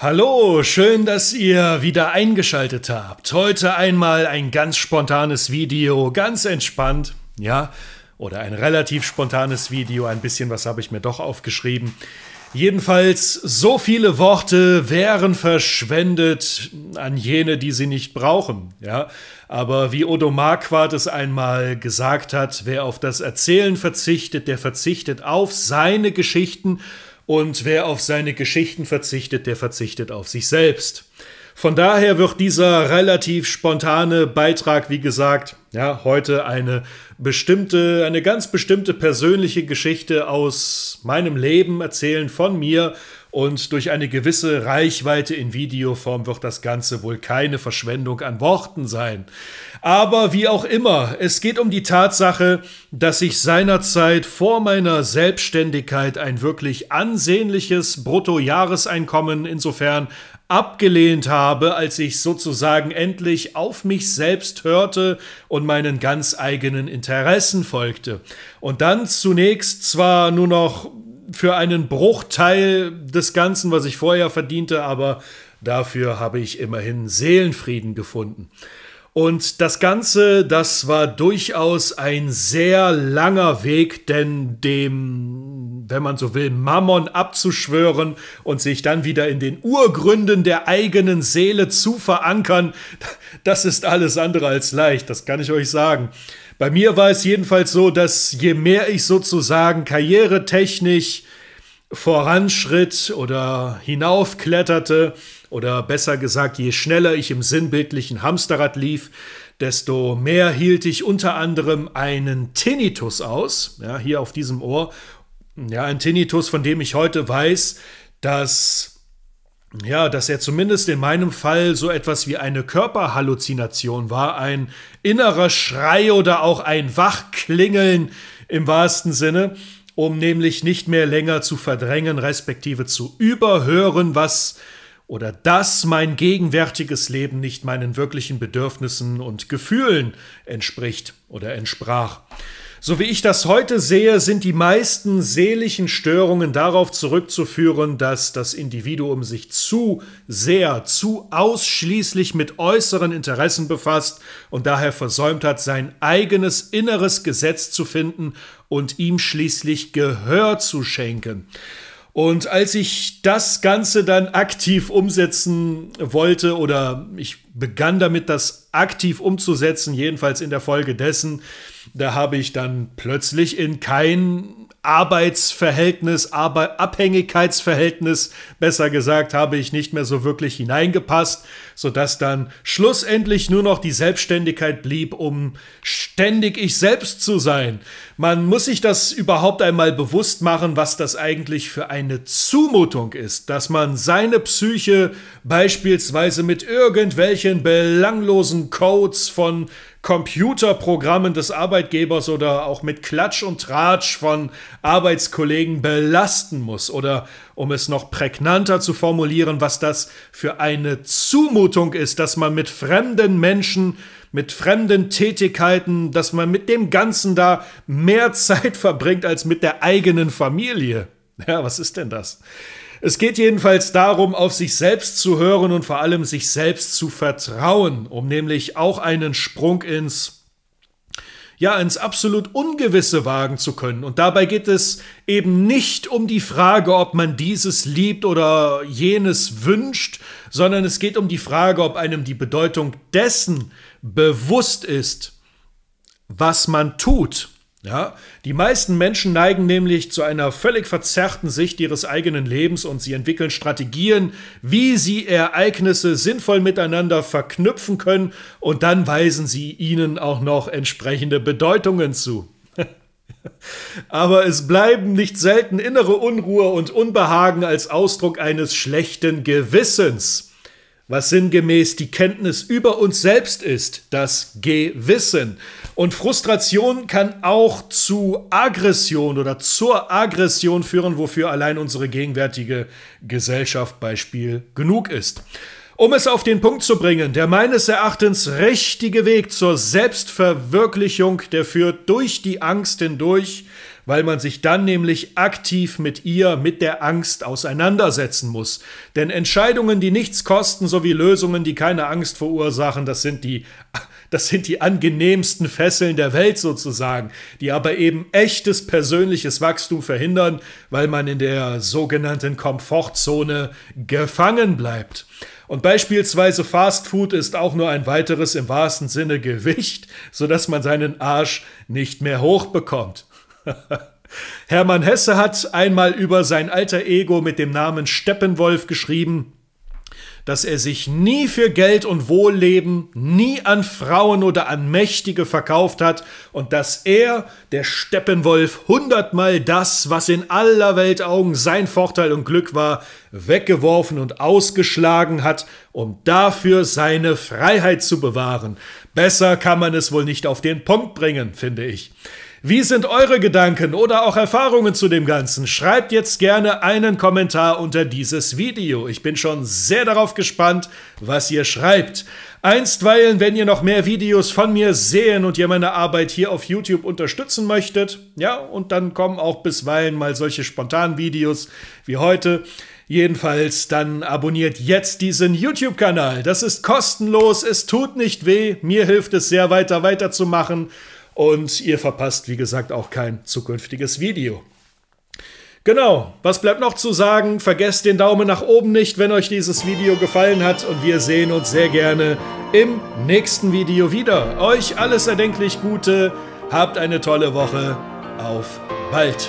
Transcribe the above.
Hallo, schön, dass ihr wieder eingeschaltet habt. Heute einmal ein ganz spontanes Video, ganz entspannt, ja, oder ein relativ spontanes Video, ein bisschen was habe ich mir doch aufgeschrieben. Jedenfalls, so viele Worte wären verschwendet an jene, die sie nicht brauchen, ja. Aber wie Odo Marquardt es einmal gesagt hat, wer auf das Erzählen verzichtet, der verzichtet auf seine Geschichten, und wer auf seine Geschichten verzichtet, der verzichtet auf sich selbst. Von daher wird dieser relativ spontane Beitrag, wie gesagt, ja, heute eine bestimmte, eine ganz bestimmte persönliche Geschichte aus meinem Leben erzählen von mir und durch eine gewisse Reichweite in Videoform wird das Ganze wohl keine Verschwendung an Worten sein. Aber wie auch immer, es geht um die Tatsache, dass ich seinerzeit vor meiner Selbstständigkeit ein wirklich ansehnliches Bruttojahreseinkommen insofern abgelehnt habe, als ich sozusagen endlich auf mich selbst hörte und meinen ganz eigenen Interessen folgte. Und dann zunächst zwar nur noch für einen Bruchteil des Ganzen, was ich vorher verdiente, aber dafür habe ich immerhin Seelenfrieden gefunden. Und das Ganze, das war durchaus ein sehr langer Weg, denn dem wenn man so will, Mammon abzuschwören und sich dann wieder in den Urgründen der eigenen Seele zu verankern, das ist alles andere als leicht, das kann ich euch sagen. Bei mir war es jedenfalls so, dass je mehr ich sozusagen karrieretechnisch voranschritt oder hinaufkletterte, oder besser gesagt, je schneller ich im sinnbildlichen Hamsterrad lief, desto mehr hielt ich unter anderem einen Tinnitus aus, ja, hier auf diesem Ohr, ja, ein Tinnitus, von dem ich heute weiß, dass ja, dass er zumindest in meinem Fall so etwas wie eine Körperhalluzination war, ein innerer Schrei oder auch ein Wachklingeln im wahrsten Sinne, um nämlich nicht mehr länger zu verdrängen, respektive zu überhören, was oder dass mein gegenwärtiges Leben nicht meinen wirklichen Bedürfnissen und Gefühlen entspricht oder entsprach. So wie ich das heute sehe, sind die meisten seelischen Störungen darauf zurückzuführen, dass das Individuum sich zu sehr, zu ausschließlich mit äußeren Interessen befasst und daher versäumt hat, sein eigenes inneres Gesetz zu finden und ihm schließlich Gehör zu schenken. Und als ich das Ganze dann aktiv umsetzen wollte oder ich begann damit, das aktiv umzusetzen, jedenfalls in der Folge dessen, da habe ich dann plötzlich in kein Arbeitsverhältnis, Arbe Abhängigkeitsverhältnis, besser gesagt, habe ich nicht mehr so wirklich hineingepasst, sodass dann schlussendlich nur noch die Selbstständigkeit blieb, um ständig ich selbst zu sein. Man muss sich das überhaupt einmal bewusst machen, was das eigentlich für eine Zumutung ist, dass man seine Psyche beispielsweise mit irgendwelchen belanglosen Codes von Computerprogrammen des Arbeitgebers oder auch mit Klatsch und Tratsch von Arbeitskollegen belasten muss oder um es noch prägnanter zu formulieren, was das für eine Zumutung ist, dass man mit fremden Menschen, mit fremden Tätigkeiten, dass man mit dem Ganzen da mehr Zeit verbringt als mit der eigenen Familie. Ja, was ist denn das? Es geht jedenfalls darum, auf sich selbst zu hören und vor allem sich selbst zu vertrauen, um nämlich auch einen Sprung ins ja ins absolut Ungewisse wagen zu können. Und dabei geht es eben nicht um die Frage, ob man dieses liebt oder jenes wünscht, sondern es geht um die Frage, ob einem die Bedeutung dessen bewusst ist, was man tut. Ja, die meisten Menschen neigen nämlich zu einer völlig verzerrten Sicht ihres eigenen Lebens und sie entwickeln Strategien, wie sie Ereignisse sinnvoll miteinander verknüpfen können und dann weisen sie ihnen auch noch entsprechende Bedeutungen zu. Aber es bleiben nicht selten innere Unruhe und Unbehagen als Ausdruck eines schlechten Gewissens, was sinngemäß die Kenntnis über uns selbst ist, das Gewissen. Und Frustration kann auch zu Aggression oder zur Aggression führen, wofür allein unsere gegenwärtige Gesellschaft Beispiel genug ist. Um es auf den Punkt zu bringen, der meines Erachtens richtige Weg zur Selbstverwirklichung, der führt durch die Angst hindurch, weil man sich dann nämlich aktiv mit ihr, mit der Angst auseinandersetzen muss. Denn Entscheidungen, die nichts kosten, sowie Lösungen, die keine Angst verursachen, das sind die das sind die angenehmsten Fesseln der Welt sozusagen, die aber eben echtes persönliches Wachstum verhindern, weil man in der sogenannten Komfortzone gefangen bleibt. Und beispielsweise Fast Food ist auch nur ein weiteres im wahrsten Sinne Gewicht, sodass man seinen Arsch nicht mehr hochbekommt. Hermann Hesse hat einmal über sein alter Ego mit dem Namen Steppenwolf geschrieben, dass er sich nie für Geld und Wohlleben, nie an Frauen oder an Mächtige verkauft hat und dass er, der Steppenwolf, hundertmal das, was in aller Welt Augen sein Vorteil und Glück war, weggeworfen und ausgeschlagen hat, um dafür seine Freiheit zu bewahren. Besser kann man es wohl nicht auf den Punkt bringen, finde ich. Wie sind eure Gedanken oder auch Erfahrungen zu dem Ganzen? Schreibt jetzt gerne einen Kommentar unter dieses Video. Ich bin schon sehr darauf gespannt, was ihr schreibt. Einstweilen, wenn ihr noch mehr Videos von mir sehen und ihr meine Arbeit hier auf YouTube unterstützen möchtet, ja, und dann kommen auch bisweilen mal solche spontanen Videos wie heute. Jedenfalls, dann abonniert jetzt diesen YouTube-Kanal. Das ist kostenlos, es tut nicht weh, mir hilft es sehr weiter weiterzumachen. Und ihr verpasst, wie gesagt, auch kein zukünftiges Video. Genau, was bleibt noch zu sagen? Vergesst den Daumen nach oben nicht, wenn euch dieses Video gefallen hat und wir sehen uns sehr gerne im nächsten Video wieder. Euch alles erdenklich Gute, habt eine tolle Woche, auf bald!